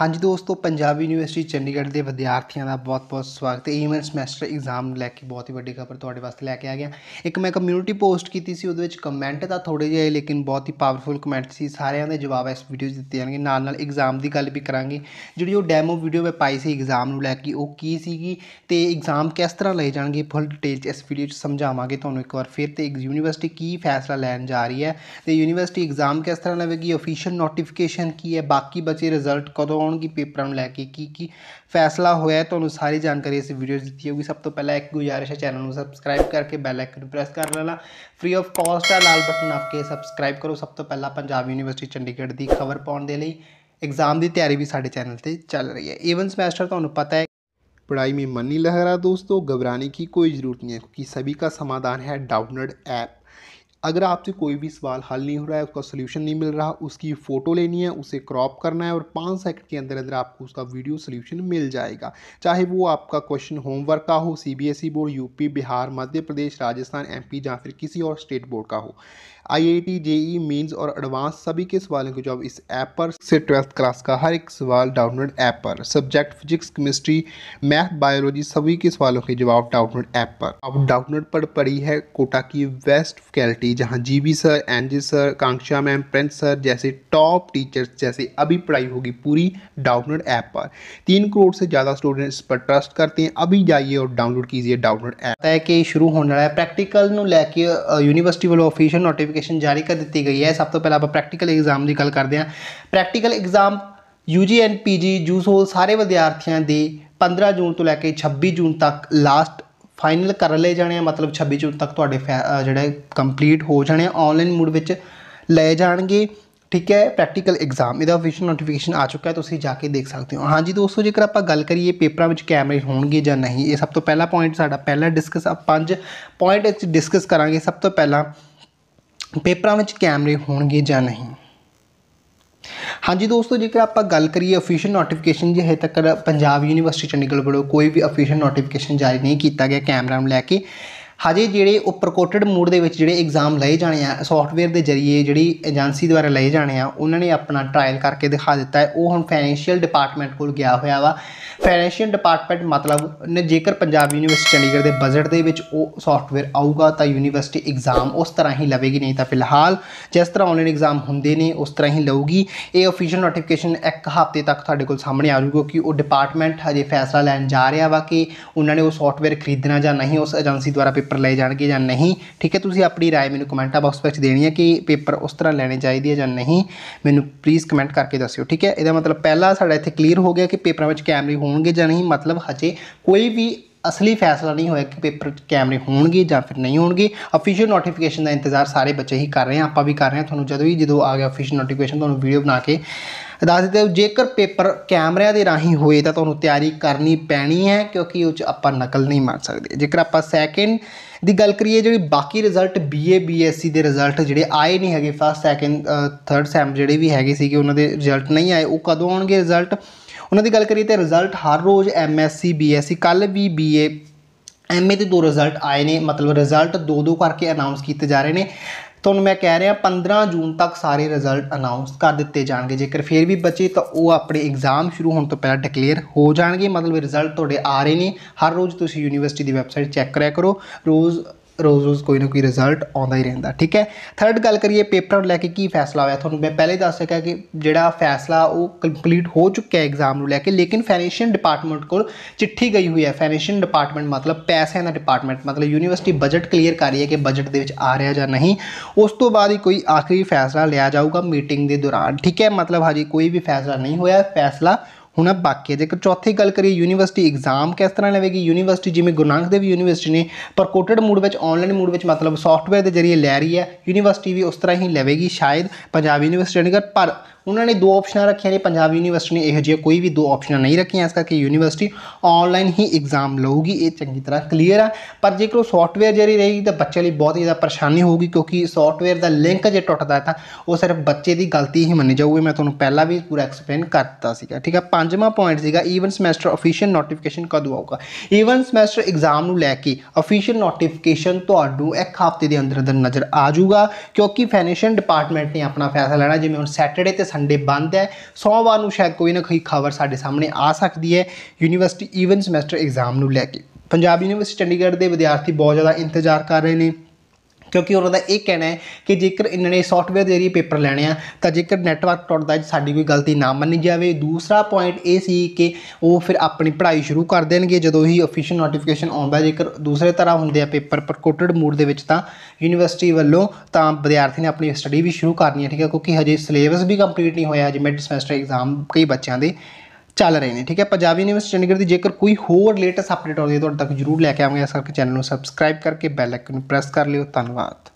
ਹਾਂਜੀ ਦੋਸਤੋ ਪੰਜਾਬ ਯੂਨੀਵਰਸਿਟੀ ਚੰਡੀਗੜ੍ਹ ਦੇ ਵਿਦਿਆਰਥੀਆਂ ਦਾ ਬਹੁਤ-ਬਹੁਤ ਸਵਾਗਤ ਹੈ ਈਵਨ ਸਮੈਸਟਰ ਐਗਜ਼ਾਮ ਲੈ ਕੇ ਬਹੁਤ ਹੀ ਵੱਡੀ ਖਬਰ ਤੁਹਾਡੇ ਵਾਸਤੇ ਲੈ ਕੇ ਆ ਗਿਆ ਇੱਕ ਮੈਂ ਕਮਿਊਨਿਟੀ ਪੋਸਟ ਕੀਤੀ ਸੀ ਉਹਦੇ ਵਿੱਚ ਕਮੈਂਟ ਤਾਂ ਥੋੜੇ ਜਿਹੇ ਲੇਕਿਨ ਬਹੁਤ ਹੀ ਪਾਵਰਫੁਲ ਕਮੈਂਟ ਸੀ ਸਾਰਿਆਂ ਦੇ ਜਵਾਬ ਇਸ ਵੀਡੀਓ 'ਚ ਦਿੱਤੇ ਜਾਣਗੇ ਨਾਲ ਨਾਲ ਐਗਜ਼ਾਮ ਦੀ ਗੱਲ ਵੀ ਕਰਾਂਗੇ ਜਿਹੜੀ ਉਹ ਡੈਮੋ ਵੀਡੀਓ ਮੈਂ ਪਾਈ ਸੀ ਐਗਜ਼ਾਮ ਨੂੰ ਲੈ ਕੇ ਉਹ ਕੀ ਸੀਗੀ ਤੇ ਐਗਜ਼ਾਮ ਕਿਸ ਤਰ੍ਹਾਂ ਲਏ ਜਾਣਗੇ ਫੁੱਲ ਡਿਟੇਲ 'ਚ ਇਸ ਵੀਡੀਓ 'ਚ ਸਮਝਾਵਾਂਗੇ ਤੁਹਾਨੂੰ ਇੱਕ ਵਾਰ ਫਿਰ ਤੇ ਯੂਨੀਵਰਸਿਟੀ ਕੀ ਫੈਸਲਾ ਲੈਣ ਜਾ ਰਹੀ ਹੈ ਤੇ ਯੂਨੀਵਰਸਿਟੀ ਐਗਜ਼ਾਮ ਕਿਸ ਤਰ੍ਹਾਂ ਲਵੇਗੀ ਅਫੀਸ਼ੀਅਲ ਨੋਟੀਫਿਕੇਸ਼ਨ ਕੀ ਹੈ ਬਾਕੀ ਬਚੇ ਰਿਜ਼ਲਟ ਕਦੋਂ ਹੋਣਗੀ ਪੇਪਰਾਂ ਨੂੰ ਲੈ ਕੇ ਕੀ ਕੀ ਫੈਸਲਾ ਹੋਇਆ ਤੁਹਾਨੂੰ ਸਾਰੀ ਜਾਣਕਾਰੀ ਇਸ ਵੀਡੀਓ ਦਿੱਤੀ ਹੋਊਗੀ ਸਭ ਤੋਂ ਪਹਿਲਾਂ ਇੱਕ ਗੁਜ਼ਾਰਿਸ਼ ਹੈ ਚੈਨਲ ਨੂੰ ਸਬਸਕ੍ਰਾਈਬ ਕਰਕੇ ਬੈਲ ਆਈਕਨ ਨੂੰ ਪ੍ਰੈਸ ਕਰ ਲੈਣਾ ਫ੍ਰੀ ਆਫ ਕਾਸਟ ਹੈ ਲਾਲ ਬਟਨ ਨੱਪ ਕੇ ਸਬਸਕ੍ਰਾਈਬ ਕਰੋ ਸਭ ਤੋਂ ਪਹਿਲਾਂ ਪੰਜਾਬ ਯੂਨੀਵਰਸਿਟੀ ਚੰਡੀਗੜ੍ਹ ਦੀ ਖਬਰ ਪਾਉਣ ਦੇ ਲਈ एग्ज़ाम ਦੀ ਤਿਆਰੀ ਵੀ ਸਾਡੇ ਚੈਨਲ ਤੇ ਚੱਲ ਰਹੀ ਹੈ ਈਵਨ ਸਮੈਸਟਰ ਤੁਹਾਨੂੰ ਪਤਾ ਹੈ ਪੜਾਈ ਮੇ मन नहीं लग ਦੋਸਤੋ ਘਬਰਾਣੇ ਕੀ ਕੋਈ ਜ਼ਰੂਰਤ ਨਹੀਂ नहीं ਸਭੀ ਦਾ ਸਮਾਧਾਨ ਹੈ ਡਾਊਨਲੋਡ ਐਪ अगर आपसे कोई भी सवाल हल नहीं हो रहा है उसका सोल्यूशन नहीं मिल रहा उसकी फ़ोटो लेनी है उसे क्रॉप करना है और पाँच सेकंड के अंदर अंदर आपको उसका वीडियो सोल्यूशन मिल जाएगा चाहे वो आपका क्वेश्चन होमवर्क का हो C board UP Bihar Madhya Pradesh Rajasthan MP या फिर किसी और स्टेट बोर्ड का हो I I T JEE mains और एडवांस सभी के सवालों के जवाब इस ऐप पर से ट्वेल्थ क्लास का हर एक सवाल डाउनलोड ऐप पर subject physics chemistry math biology सभी के सवालों के जवाब डाउनलोड ऐप पर अब डाउनलोड पर पड़ी है कोटा की वेस्ट फैकल्टी जहाँ G B sir N G sir Kanksha ma'am Prince sir जैसे टॉप टीचर्स जैसे अभी पढ़ाई होगी पूरी डाउनलोड ऐप पर तीन करोड़ से ज़्यादा स्टूडेंट्स पर ट्रस्ट करते हैं अभी जाइए और डाउनलोड कीजिए डाउनलोड ऐप तय के शुरू होने वाला है प्रैक्टिकल लैके यूनिवर्सिटी वालों ऑफिशियल नोटिफिकेशन ਨੋਟੀਫਿਕੇਸ਼ਨ ਜਾਰੀ ਕਰ ਦਿੱਤੀ ਗਈ ਹੈ ਸਭ ਤੋਂ ਪਹਿਲਾਂ ਆਪਾਂ ਪ੍ਰੈਕਟੀਕਲ ਐਗਜ਼ਾਮ ਦੀ ਗੱਲ ਕਰਦੇ ਹਾਂ practical exam UG and PG ਜੂਸ ਹੋਲ ਸਾਰੇ ਵਿਦਿਆਰਥੀਆਂ ਦੇ 15 ਜੂਨ ਤੋਂ ਲੈ ਕੇ 26 ਜੂਨ ਤੱਕ ਲਾਸਟ ਫਾਈਨਲ ਕਰ ਲਏ ਜਾਣੇ ਆ ਮਤਲਬ 26 ਜੂਨ ਤੱਕ ਤੁਹਾਡੇ ਜਿਹੜਾ ਕੰਪਲੀਟ ਹੋ ਜਾਣੇ ਆ ਆਨਲਾਈਨ ਮੋਡ ਵਿੱਚ ਲਏ ਜਾਣਗੇ ਠੀਕ ਹੈ ਪ੍ਰੈਕਟੀਕਲ ਐਗਜ਼ਾਮ ਇਹਦਾ ਅਫੀਸ਼ੀਅਲ ਨੋਟੀਫਿਕੇਸ਼ਨ ਆ ਚੁੱਕਾ ਹੈ ਤੁਸੀਂ ਜਾ ਕੇ ਦੇਖ ਸਕਦੇ ਹੋ ਹਾਂਜੀ ਦੋਸਤੋ ਜੇਕਰ ਆਪਾਂ ਗੱਲ ਕਰੀਏ ਪੇਪਰਾਂ ਵਿੱਚ ਕੈਮਰੇ ਹੋਣਗੇ ਜਾਂ ਨਹੀਂ ਇਹ ਸਭ ਤੋਂ ਪਹਿਲਾ ਪੁਆਇੰਟ ਸਾਡਾ ਪਹਿਲਾ ਡਿਸਕਸ ਆ ਪੰਜ ਪੁਆਇੰਟ ਡਿਸਕਸ ਕਰਾਂਗੇ ਸਭ ਤੋਂ ਪਹਿਲਾਂ ਪੇਪਰਾਂ ਵਿੱਚ ਕੈਮਰੇ ਹੋਣਗੇ ਜਾਂ ਨਹੀਂ ਹਾਂਜੀ ਦੋਸਤੋ ਜੇਕਰ ਆਪਾਂ ਗੱਲ ਕਰੀਏ ਅਫੀਸ਼ੀਅਲ ਨੋਟੀਫਿਕੇਸ਼ਨ ਜੇ ਹੈ ਤੱਕ ਪੰਜਾਬ ਯੂਨੀਵਰਸਿਟੀ ਚੰਡੀਗੜ੍ਹ ਵੱਲੋਂ ਕੋਈ ਵੀ ਅਫੀਸ਼ੀਅਲ ਨੋਟੀਫਿਕੇਸ਼ਨ ਜਾਰੀ ਨਹੀਂ ਕੀਤਾ ਗਿਆ ਕੈਮਰਾ ਨੂੰ ਲੈ ਕੇ ਹਜੇ ਜਿਹੜੇ ਉੱਪਰ ਕੋਟਡ ਮੂਡ ਦੇ ਵਿੱਚ ਜਿਹੜੇ ਐਗਜ਼ਾਮ ਲਏ ਜਾਣੇ ਆ ਸੌਫਟਵੇਅਰ ਦੇ ਜ਼ਰੀਏ ਜਿਹੜੀ ਏਜੰਸੀ ਦੁਆਰਾ ਲਏ ਜਾਣੇ ਆ ਉਹਨਾਂ ਨੇ ਆਪਣਾ ਟ੍ਰਾਇਲ ਕਰਕੇ ਦਿਖਾ ਦਿੱਤਾ ਹੈ ਉਹ ਹੁਣ ਫਾਈਨੈਂਸ਼ੀਅਲ ਡਿਪਾਰਟਮੈਂਟ ਕੋਲ ਗਿਆ ਹੋਇਆ ਵਾ ਫਾਈਨੈਂਸ਼ੀਅਲ ਡਿਪਾਰਟਮੈਂਟ ਮਤਲਬ ਨੇ ਜੇਕਰ ਪੰਜਾਬ ਯੂਨੀਵਰਸਿਟੀ ਚੰਡੀਗੜ੍ਹ ਦੇ ਬਜਟ ਦੇ ਵਿੱਚ ਉਹ ਸੌਫਟਵੇਅਰ ਆਊਗਾ ਤਾਂ ਯੂਨੀਵਰਸਿਟੀ ਐਗਜ਼ਾਮ ਉਸ ਤਰ੍ਹਾਂ ਹੀ ਲਵੇਗੀ ਨਹੀਂ ਤਾਂ ਫਿਲਹਾਲ ਜਿਸ ਤਰ੍ਹਾਂ ਆਨਲਾਈਨ ਐਗਜ਼ਾਮ ਹੁੰਦੇ ਨੇ ਉਸ ਤਰ੍ਹਾਂ ਹੀ ਲਊਗੀ ਇਹ ਅਫੀਸ਼ੀਅਲ ਨੋਟੀਫਿਕੇਸ਼ਨ ਇੱਕ ਹਫ਼ਤੇ ਤੱਕ ਤੁਹਾਡੇ ਕੋਲ ਸਾਹਮਣੇ ਆ ਜਾਊਗਾ ਕਿ ਉਹ ਡਿਪਾਰਟਮੈਂਟ ਹਜੇ ਫੈਸਲਾ ਲੈਣ ਜਾ ਰਿਹਾ ਵਾ ਕਿ ਉਹਨਾਂ ਨੇ ਉਹ ਸੌਫਟਵੇਅਰ ਖਰੀਦਣਾ ਜਾਂ ਨਹੀਂ ਉਸ ਏਜੰਸੀ ਦੁਆਰਾ ਪੇਪਰ ਲਏ ਜਾਣਗੇ ਜਾਂ ਨਹੀਂ ਠੀਕ ਹੈ ਤੁਸੀਂ ਆਪਣੀ رائے ਮੈਨੂੰ ਕਮੈਂਟਾਂ ਬਾਕਸ ਵਿੱਚ ਦੇਣੀ ਹੈ ਕਿ ਪੇਪਰ ਉਸ ਤਰ੍ਹਾਂ ਲੈਣੇ ਚਾਹੀਦੇ ਹੈ ਜਾਂ ਨਹੀਂ ਮੈਨੂੰ ਪਲੀਜ਼ ਕਮੈਂਟ ਕਰਕੇ ਦੱਸਿਓ ਠੀਕ ਹੈ ਇਹਦਾ ਮਤਲਬ ਪਹਿਲਾ ਸਾਡਾ ਇੱਥੇ ਕਲੀਅਰ ਹੋ ਗਿਆ ਕਿ ਪੇਪਰਾਂ ਵਿੱਚ ਕੈਮਰੇ ਹੋਣਗੇ ਜਾਂ ਨਹੀਂ ਮਤਲਬ ਹਜੇ ਕੋਈ ਵੀ ਅਸਲੀ ਫੈਸਲਾ ਨਹੀਂ ਹੋਇਆ ਕਿ ਪੇਪਰ ਕੈਮਰੇ ਹੋਣਗੇ ਜਾਂ ਫਿਰ ਨਹੀਂ ਹੋਣਗੇ ਅਫੀਸ਼ੀਅਲ ਨੋਟੀਫਿਕੇਸ਼ਨ ਦਾ ਇੰਤਜ਼ਾਰ ਸਾਰੇ ਬੱਚੇ ਹੀ ਕਰ ਰਹੇ ਆ ਆਪਾਂ ਵੀ ਕਰ ਰਹੇ ਆ ਤੁਹਾਨੂੰ ਜਦੋਂ ਵੀ ਜਦੋਂ ਆ ਗਿਆ ਅਫੀਸ਼ੀਅਲ ਨੋਟੀਫਿਕੇਸ਼ਨ ਤੁਹਾਨੂੰ ਵੀਡੀਓ ਬਣਾ ਕੇ ਦੱਸ ਦਿੰਦੇ ਜੇਕਰ ਪੇਪਰ ਕੈਮਰਿਆਂ ਦੇ ਰਾਹੀਂ ਹੋਏ ਤਾਂ ਤੁਹਾਨੂੰ ਤਿਆਰੀ ਕਰਨੀ ਪੈਣੀ ਹੈ ਕਿਉਂਕਿ ਉਹ ਚ ਆਪਾਂ ਨਕਲ ਨਹੀਂ ਮਾਰ ਸਕਦੇ ਜੇਕਰ ਆਪਾਂ ਸੈਕਿੰਡ ਦੀ ਗੱਲ ਕਰੀਏ ਜਿਹੜੀ ਬਾਕੀ ਰਿਜ਼ਲਟ ਬੀਏ ਬੀਐਸਸੀ ਦੇ ਰਿਜ਼ਲਟ ਜਿਹੜੇ ਆਏ ਨਹੀਂ ਹੈਗੇ ਫਸਟ ਸੈਕਿੰਡ ਥਰਡ ਸੈਮ ਜਿਹੜੇ ਵੀ ਹੈਗੇ ਸੀਗੇ ਉਹਨਾਂ ਦੇ ਰਿਜ਼ਲਟ ਨਹੀਂ ਆਏ ਉਹ ਕਦੋਂ ਆਉਣਗੇ ਰਿਜ਼ਲਟ ਉਹਨਾਂ ਦੀ ਗੱਲ ਕਰੀਏ ਤੇ ਰਿਜ਼ਲਟ ਹਰ ਰੋਜ਼ ਐਮਐਸਸੀ ਬੀਐਸਸੀ ਕੱਲ ਵੀ ਬੀਏ ਐਮਏ ਦੇ ਦੋ ਰਿਜ਼ਲਟ ਆਏ ਨੇ ਮਤਲਬ ਰਿਜ਼ਲਟ ਦੋ ਦੋ ਕਰਕੇ ਅਨਾਉਂਸ ਕੀਤੇ ਜਾ ਰਹੇ ਨੇ ਤੁਹਾਨੂੰ ਮੈਂ ਕਹਿ ਰਿਹਾ 15 ਜੂਨ ਤੱਕ ਸਾਰੇ ਰਿਜ਼ਲਟ ਅਨਾਉਂਸ ਕਰ ਦਿੱਤੇ ਜਾਣਗੇ ਜੇਕਰ ਫੇਰ ਵੀ ਬਚੇ ਤਾਂ ਉਹ ਆਪਣੇ ਐਗਜ਼ਾਮ ਸ਼ੁਰੂ ਹੋਣ ਤੋਂ ਪਹਿਲਾਂ ਡਿਕਲੇਅਰ ਹੋ ਜਾਣਗੇ ਮਤਲਬ ਰਿਜ਼ਲਟ ਤੁਹਾਡੇ ਆ ਰਹੇ ਨੇ ਹਰ ਰੋਜ਼ ਤੁਸੀਂ ਯੂਨੀਵਰਸਿਟੀ ਦੀ ਵੈਬਸਾਈਟ ਚੈੱਕ ਕਰਿਆ ਕਰੋ ਰੋਜ਼ ਰੋਜ਼-ਰੋਜ਼ ਕੋਈ ਨਾ ਕੋਈ ਰਿਜ਼ਲਟ ਆਉਂਦਾ ਹੀ ਰਹਿੰਦਾ ਠੀਕ ਹੈ ਥਰਡ ਗੱਲ ਕਰੀਏ ਪੇਪਰ ਨੂੰ ਲੈ ਕੇ ਕੀ ਫੈਸਲਾ ਹੋਇਆ ਤੁਹਾਨੂੰ ਮੈਂ ਪਹਿਲੇ ਦੱਸ ਸਕਿਆ ਕਿ ਜਿਹੜਾ ਫੈਸਲਾ ਉਹ ਕੰਪਲੀਟ ਹੋ ਚੁੱਕਿਆ ਹੈ ਐਗਜ਼ਾਮ ਨੂੰ ਲੈ ਕੇ ਲੇਕਿਨ ਫਾਈਨੈਂਸ਼ੀਅਲ ਡਿਪਾਰਟਮੈਂਟ ਕੋਲ ਚਿੱਠੀ ਗਈ ਹੋਈ ਹੈ ਫਾਈਨੈਂਸ਼ੀਅਲ ਡਿਪਾਰਟਮੈਂਟ ਮਤਲਬ ਪੈਸਿਆਂ ਦਾ ਡਿਪਾਰਟਮੈਂਟ ਮਤਲਬ ਯੂਨੀਵਰਸਿਟੀ ਬਜਟ ਕਲੀਅਰ ਕਰ ਰਹੀ ਹੈ ਕਿ ਬਜਟ ਦੇ ਵਿੱਚ ਆ ਰਿਹਾ ਜਾਂ ਨਹੀਂ ਉਸ ਤੋਂ ਬਾਅਦ ਹੀ ਕੋਈ ਆਖਰੀ ਫੈਸਲਾ ਲਿਆ ਜਾਊਗਾ ਮੀਟਿੰਗ ਦੇ ਦੌਰਾਨ ਠੀਕ ਹੈ ਮਤਲਬ ਹਜੇ ਕੋਈ ਵੀ ਫੈਸਲਾ ਨਹੀਂ ਹੋਇਆ ਫੈਸਲਾ ਹੁਣ ਆ ਬਾਕੀ ਜੇਕਰ ਚੌਥੀ ਗੱਲ ਕਰੀਏ ਯੂਨੀਵਰਸਿਟੀ ਐਗਜ਼ਾਮ ਕਿਸ ਤਰ੍ਹਾਂ ਲਵੇਗੀ ਯੂਨੀਵਰਸਿਟੀ ਜਿਵੇਂ ਗੁਰੂ ਨਾਨਕ ਦੇਵ ਯੂਨੀਵਰਸਿਟੀ ਨੇ ਪਰ ਕੋਟਡ ਮੂਡ ਵਿੱਚ ਆਨਲਾਈਨ ਮੂਡ ਵਿੱਚ ਮਤਲਬ ਸੌਫਟਵੇਅਰ ਦੇ ਜ਼ਰੀਏ ਲੈ ਰਹੀ ਹੈ ਯੂਨੀਵਰਸਿਟੀ ਵੀ ਉਸ ਤਰ੍ਹਾਂ ਹੀ ਲਵੇਗੀ ਸ਼ਾਇਦ ਪੰਜਾਬ ਯੂਨੀਵਰਸਿਟੀ ਨੇ ਪਰ ਉਹਨਾਂ ਨੇ ਦੋ ਆਪਸ਼ਨਾਂ ਰੱਖੀਆਂ ਨੇ ਪੰਜਾਬ ਯੂਨੀਵਰਸਿਟੀ ਨੇ ਇਹੋ ਜਿਹੇ ਕੋਈ ਵੀ ਦੋ ਆਪਸ਼ਨਾਂ ਨਹੀਂ ਰੱਖੀਆਂ ਇਸ ਕਰਕੇ ਯੂਨੀਵਰਸਿਟੀ ਆਨਲਾਈਨ ਹੀ ਐਗਜ਼ਾਮ ਲਊਗੀ ਇਹ ਚੰਗੀ ਤਰ੍ਹਾਂ ਕਲੀਅਰ ਆ ਪਰ ਜੇਕਰ ਉਹ ਸੌਫਟਵੇਅਰ ਜਰੀ ਰਹੇਗੀ ਤਾਂ ਬੱਚੇ ਲਈ ਬਹੁਤ ਜ਼ਿਆਦਾ ਪਰੇਸ਼ਾਨੀ ਹੋਊਗੀ ਕਿਉਂਕਿ ਸੌਫਟਵੇਅਰ ਦਾ ਲਿੰਕ ਜੇ ਟੁੱਟਦਾ ਤਾਂ ਉਹ ਸਿਰਫ ਬੱਚੇ ਦੀ ਗਲਤੀ ਹੀ ਮੰਨੀ ਜਾਊਗੀ ਮੈਂ ਤੁਹਾਨੂੰ ਪਹਿਲਾਂ ਵੀ ਪੂਰਾ ਐਕਸਪਲੇਨ ਕਰ ਦਿੱਤਾ ਸੀਗਾ ਠੀਕ ਆ ਪੰਜਵਾਂ ਪੁਆਇੰਟ ਸੀਗਾ ਈਵਨ ਸਮੈਸਟਰ ਅਫੀਸ਼ੀਅਲ ਨੋਟੀਫਿਕੇਸ਼ਨ ਕਦੋਂ ਆਊਗਾ ਈਵਨ ਸਮੈਸਟਰ ਐਗਜ਼ਾਮ ਨੂੰ ਲੈ ਕੇ ਅਫੀਸ਼ੀਅਲ ਨੋਟੀਫਿਕੇਸ਼ਨ ਤੁਹਾਨੂੰ ਇੱਕ ਹਫ਼ਤੇ ਦੇ ਅੰਦਰ ਅੰਦਰ ਨਜ਼ਰ ਆ ਜਾਊਗਾ ਕਿਉਂਕਿ ਫਾਈਨੈਂਸ਼ੀਅਲ ਡਿਪਾਰਟਮੈਂਟ ਨੇ ਆਪਣਾ ਫੈਸਲਾ ਲੈਣਾ ਜਿਵੇਂ ਹੁਣ ਸੈਟਰਡੇ ਤੇ ਸੰਡੇ ਬੰਦ ਹੈ ਸੋਮਵਾਰ ਨੂੰ ਸ਼ਾਇਦ ਕੋਈ ਨਾ ਕੋਈ ਖਬਰ ਸਾਡੇ ਸਾਹਮਣੇ ਆ ਸਕਦੀ ਹੈ ਯੂਨੀਵਰਸਿਟੀ ਈਵਨ ਸਮੈਸਟਰ ਐਗਜ਼ਾਮ ਨੂੰ ਲੈ ਕੇ ਪੰਜਾਬ ਯੂਨੀਵਰਸਿਟੀ ਚੰਡੀਗੜ੍ਹ ਦੇ ਵਿਦਿਆਰਥੀ ਬਹੁਤ ਜ਼ਿਆਦਾ ਇੰਤਜ਼ਾਰ ਕਰ ਰਹੇ ਨੇ ਕਿਉਂਕਿ ਉਹਨਾਂ ਦਾ ਇਹ ਕਹਿਣਾ ਹੈ ਕਿ ਜੇਕਰ ਇਹਨਾਂ ਨੇ ਸੌਫਟਵੇਅਰ ਦੇ ਜਰੀਏ ਪੇਪਰ ਲੈਣੇ ਆ ਤਾਂ ਜੇਕਰ ਨੈਟਵਰਕ ਟੁੱਟਦਾ ਸਾਡੀ ਕੋਈ ਗਲਤੀ ਨਾ ਮੰਨੀ ਜਾਵੇ ਦੂਸਰਾ ਪੁਆਇੰਟ ਇਹ ਸੀ ਕਿ ਉਹ ਫਿਰ ਆਪਣੀ ਪੜ੍ਹਾਈ ਸ਼ੁਰੂ ਕਰ ਦੇਣਗੇ ਜਦੋਂ ਹੀ ਅਫੀਸ਼ੀਅਲ ਨੋਟੀਫਿਕੇਸ਼ਨ ਆਉਂਦਾ ਜੇਕਰ ਦੂਸਰੇ ਤਰ੍ਹਾਂ ਹੁੰਦੇ ਆ ਪੇਪਰ ਪਰ ਕੋਟਡ ਮੂਡ ਦੇ ਵਿੱਚ ਤਾਂ ਯੂਨੀਵਰਸਿਟੀ ਵੱਲੋਂ ਤਾਂ ਵਿਦਿਆਰਥੀ ਨੇ ਆਪਣੀ ਸਟੱਡੀ ਵੀ ਸ਼ੁਰੂ ਕਰਨੀ ਹੈ ਠੀਕ ਹੈ ਕਿਉਂਕਿ ਹਜੇ ਸਿਲੇਬਸ ਵੀ ਕੰਪਲੀਟ ਨਹੀਂ ਹੋਇਆ ਹਜੇ ਮਿਡ ਸੈਮੈਸਟਰ ਐਗਜ਼ਾਮ ਕਈ ਬੱਚਿਆਂ ਦੇ ਚੱਲ ਰਹੇ ਨੇ ਠੀਕ ਹੈ ਪੰਜਾਬ ਯੂਨੀਵਰਸਿਟੀ ਚੰਡੀਗੜ੍ਹ ਦੀ ਜੇਕਰ ਕੋਈ ਹੋਰ ਲੇਟੈਸਟ ਅਪਡੇਟ ਆਉਂਦੀ ਹੈ ਤੁਹਾਡੇ ਤੱਕ ਜਰੂਰ ਲੈ ਕੇ ਆਵਾਂਗੇ ਇਸ ਕਰਕੇ ਚੈਨਲ ਨੂੰ ਸਬਸਕ੍ਰਾਈਬ ਕਰਕੇ ਬੈਲ ਆਈਕਨ ਨੂੰ ਪ੍ਰੈਸ ਕਰ ਲਿਓ ਧੰਨਵਾਦ